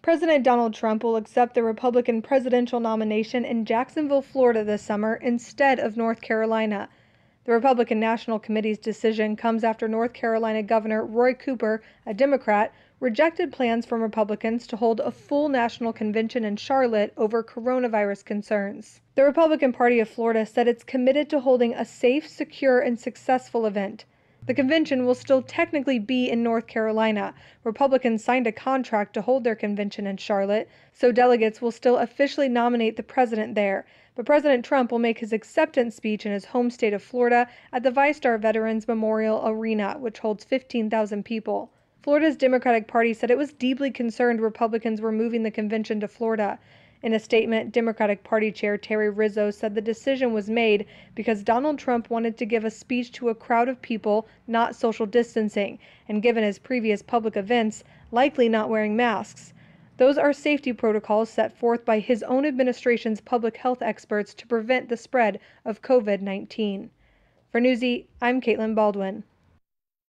President Donald Trump will accept the Republican presidential nomination in Jacksonville, Florida this summer instead of North Carolina. The Republican National Committee's decision comes after North Carolina Governor Roy Cooper, a Democrat, rejected plans from Republicans to hold a full national convention in Charlotte over coronavirus concerns. The Republican Party of Florida said it's committed to holding a safe, secure, and successful event. The convention will still technically be in North Carolina. Republicans signed a contract to hold their convention in Charlotte, so delegates will still officially nominate the president there. But President Trump will make his acceptance speech in his home state of Florida at the ViStar Veterans Memorial Arena, which holds 15,000 people. Florida's Democratic Party said it was deeply concerned Republicans were moving the convention to Florida. In a statement, Democratic Party Chair Terry Rizzo said the decision was made because Donald Trump wanted to give a speech to a crowd of people not social distancing, and given his previous public events, likely not wearing masks. Those are safety protocols set forth by his own administration's public health experts to prevent the spread of COVID 19. For Newsy, I'm Caitlin Baldwin.